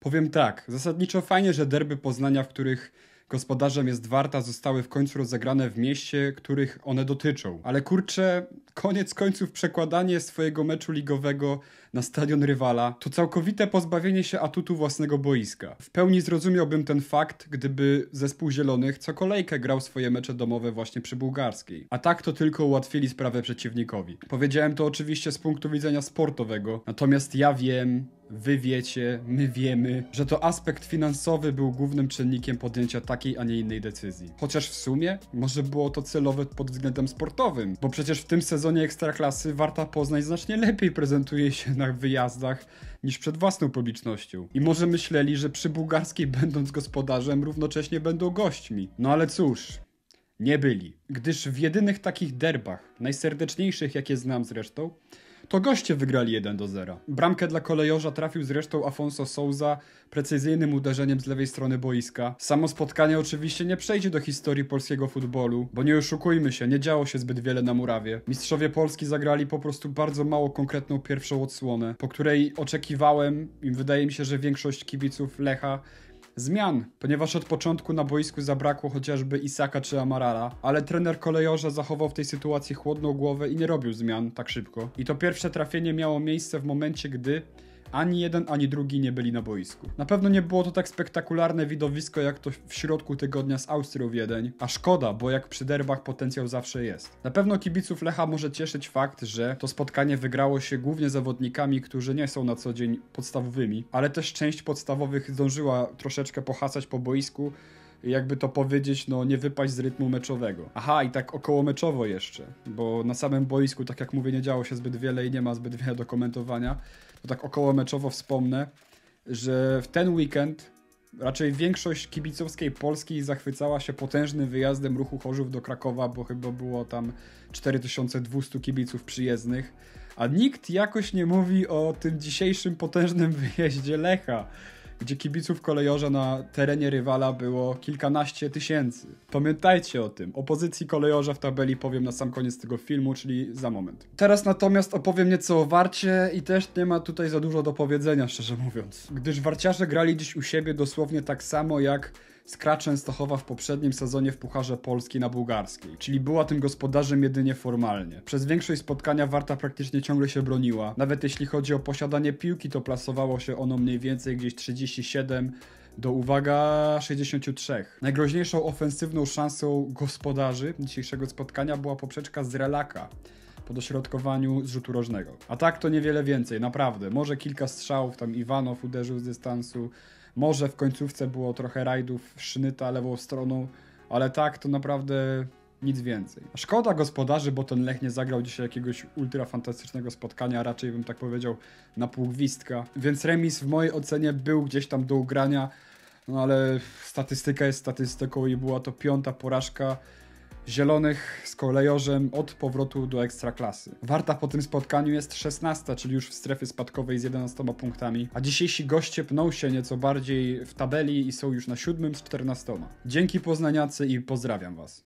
Powiem tak, zasadniczo fajnie, że derby Poznania, w których gospodarzem jest Warta, zostały w końcu rozegrane w mieście, których one dotyczą. Ale kurczę, koniec końców przekładanie swojego meczu ligowego na stadion rywala to całkowite pozbawienie się atutu własnego boiska. W pełni zrozumiałbym ten fakt, gdyby zespół zielonych co kolejkę grał swoje mecze domowe właśnie przy bułgarskiej. A tak to tylko ułatwili sprawę przeciwnikowi. Powiedziałem to oczywiście z punktu widzenia sportowego, natomiast ja wiem, wy wiecie, my wiemy, że to aspekt finansowy był głównym czynnikiem podjęcia takiej, a nie innej decyzji. Chociaż w sumie może było to celowe pod względem sportowym, bo przecież w tym sezonie Ekstraklasy Warta Poznań znacznie lepiej prezentuje się na wyjazdach niż przed własną publicznością. I może myśleli, że przy bułgarskiej będąc gospodarzem równocześnie będą gośćmi. No ale cóż, nie byli, gdyż w jedynych takich derbach, najserdeczniejszych jakie znam zresztą, to goście wygrali 1 do 0. Bramkę dla kolejorza trafił zresztą Afonso Souza precyzyjnym uderzeniem z lewej strony boiska. Samo spotkanie oczywiście nie przejdzie do historii polskiego futbolu, bo nie oszukujmy się, nie działo się zbyt wiele na murawie. Mistrzowie Polski zagrali po prostu bardzo mało konkretną pierwszą odsłonę, po której oczekiwałem i wydaje mi się, że większość kibiców Lecha zmian, ponieważ od początku na boisku zabrakło chociażby Isaka czy Amarara, ale trener kolejorza zachował w tej sytuacji chłodną głowę i nie robił zmian tak szybko. I to pierwsze trafienie miało miejsce w momencie, gdy ani jeden, ani drugi nie byli na boisku. Na pewno nie było to tak spektakularne widowisko jak to w środku tygodnia z Austrią Wiedeń, a szkoda, bo jak przy derbach potencjał zawsze jest. Na pewno kibiców Lecha może cieszyć fakt, że to spotkanie wygrało się głównie zawodnikami, którzy nie są na co dzień podstawowymi, ale też część podstawowych zdążyła troszeczkę pohasać po boisku, jakby to powiedzieć, no nie wypaść z rytmu meczowego. Aha, i tak około meczowo jeszcze, bo na samym boisku, tak jak mówię, nie działo się zbyt wiele i nie ma zbyt wiele do komentowania. To tak około meczowo wspomnę, że w ten weekend raczej większość kibicowskiej Polski zachwycała się potężnym wyjazdem ruchu Chorzów do Krakowa, bo chyba było tam 4200 kibiców przyjezdnych, a nikt jakoś nie mówi o tym dzisiejszym potężnym wyjeździe Lecha gdzie kibiców kolejorza na terenie rywala było kilkanaście tysięcy. Pamiętajcie o tym. O pozycji kolejorza w tabeli powiem na sam koniec tego filmu, czyli za moment. Teraz natomiast opowiem nieco o Warcie i też nie ma tutaj za dużo do powiedzenia, szczerze mówiąc. Gdyż Warciarze grali dziś u siebie dosłownie tak samo jak Skra Częstochowa w poprzednim sezonie w Pucharze Polski na bułgarskiej, czyli była tym gospodarzem jedynie formalnie. Przez większość spotkania Warta praktycznie ciągle się broniła. Nawet jeśli chodzi o posiadanie piłki, to plasowało się ono mniej więcej gdzieś 37 do uwaga 63. Najgroźniejszą ofensywną szansą gospodarzy dzisiejszego spotkania była poprzeczka z relaka po dośrodkowaniu z rzutu rożnego. A tak to niewiele więcej, naprawdę. Może kilka strzałów, tam Iwanow uderzył z dystansu, może w końcówce było trochę rajdów sznyta lewą stroną, ale tak to naprawdę nic więcej. Szkoda gospodarzy, bo ten Lech nie zagrał dzisiaj jakiegoś ultrafantastycznego spotkania, raczej bym tak powiedział na półgwistka. Więc remis w mojej ocenie był gdzieś tam do ugrania, no ale statystyka jest statystyką i była to piąta porażka Zielonych z kolejorzem od powrotu do ekstraklasy. Warta po tym spotkaniu jest 16, czyli już w strefie spadkowej z 11 punktami, a dzisiejsi goście pną się nieco bardziej w tabeli i są już na 7 z 14. Dzięki Poznaniacy i pozdrawiam Was.